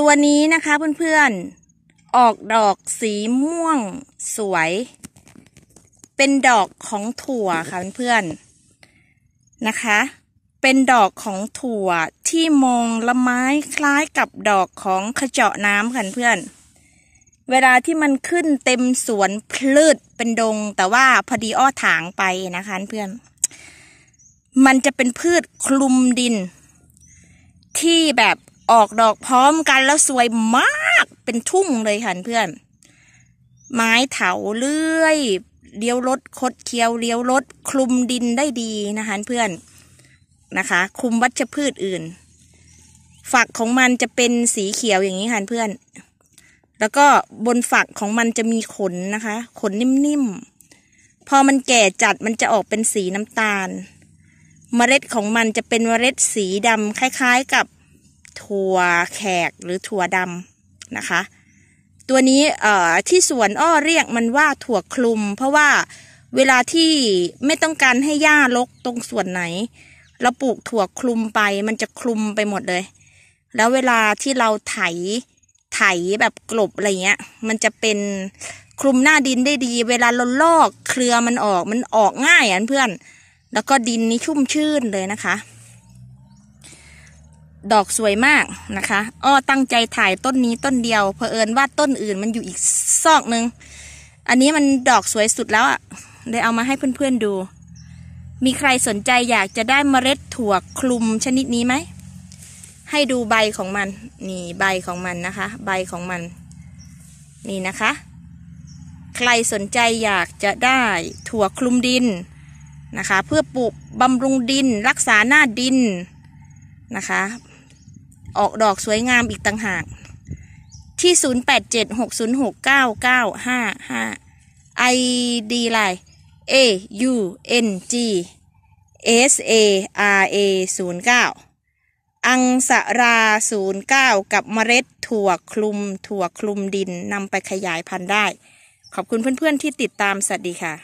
ตัวนี้นะคะเพื่อนๆ ออกดอกสีม่วงสวย เป็นดอกของถั่วค่ะเพื่อนๆนะคะ เป็นดอกของถั่วที่มองละไม้คล้ายกับดอกของขเจาะน้ำค่ะเพื่อน เวลาที่มันขึ้นเต็มสวนพลืดเป็นดง แต่ว่าพอดีอ้อถางไปนะคะเพื่อน มันจะเป็นพืชคลุมดิน ที่แบบออกดอกพร้อมกันแล้วสวยมากเป็นทุ่งเลยค่ะเพื่อน ไม้เถาเลื่อยเลี้ยวรถคดเคี้ยวเลี้ยวรถ คลุมดินได้ดีนะคะเพื่อนนะคะคลุมวัชพืชอื่น ฝักของมันจะเป็นสีเขียวอย่างนี้ค่ะเพื่อน แล้วก็บนฝักของมันจะมีขนนะคะ ขนนิ่มๆพอมันแก่จัดมันจะออกเป็นสีน้ำตาล เมล็ดของมันจะเป็นเมล็ดสีดำคล้าย ๆกับถั่วแขกหรือถั่วดำนะคะ ตัวนี้เอ่อที่สวนอ้อเรียกมันว่าถั่วคลุม เพราะว่าเวลาที่ไม่ต้องการให้หญ้ารกตรงส่วนไหน เราปลูกถั่วคลุมไปมันจะคลุมไปหมดเลย แล้วเวลาที่เราไถไถแบบกลบอะไรเงี้ย มันจะเป็นคลุมหน้าดินได้ดี เวลาเราลอกเครือมันออกมันออกง่ายอ่ะเพื่อนแล้วก็ดินนี้ชุ่มชื่นเลยนะคะดอกสวยมากนะคะ อ้อตั้งใจถ่ายต้นนี้ต้นเดียวเผอิญว่าต้นอื่นมันอยู่อีกซอกนึง อันนี้มันดอกสวยสุดแล้วอะ่ะเลยเอามาให้เพื่อนๆดู มีใครสนใจอยากจะได้เมล็ดถั่วคลุมชนิดนี้ไหม ให้ดูใบของมันนี่ใบของมันนะคะ ใบของมันนี่นะคะ ใครสนใจอยากจะได้ถั่วคลุมดินนะคะ เพื่อปลูกบำรุงดินรักษาหน้าดินนะคะออกดอกสวยงามอีกต่างหาก ที่ 0876069955 ID ไลน์ A U N G S A R A 09อังสรา 09 กับเมล็ดถั่วคลุมถั่วคลุมดินนำไปขยายพันธุ์ได้ ขอบคุณเพื่อนๆที่ติดตามสวัสดีค่ะ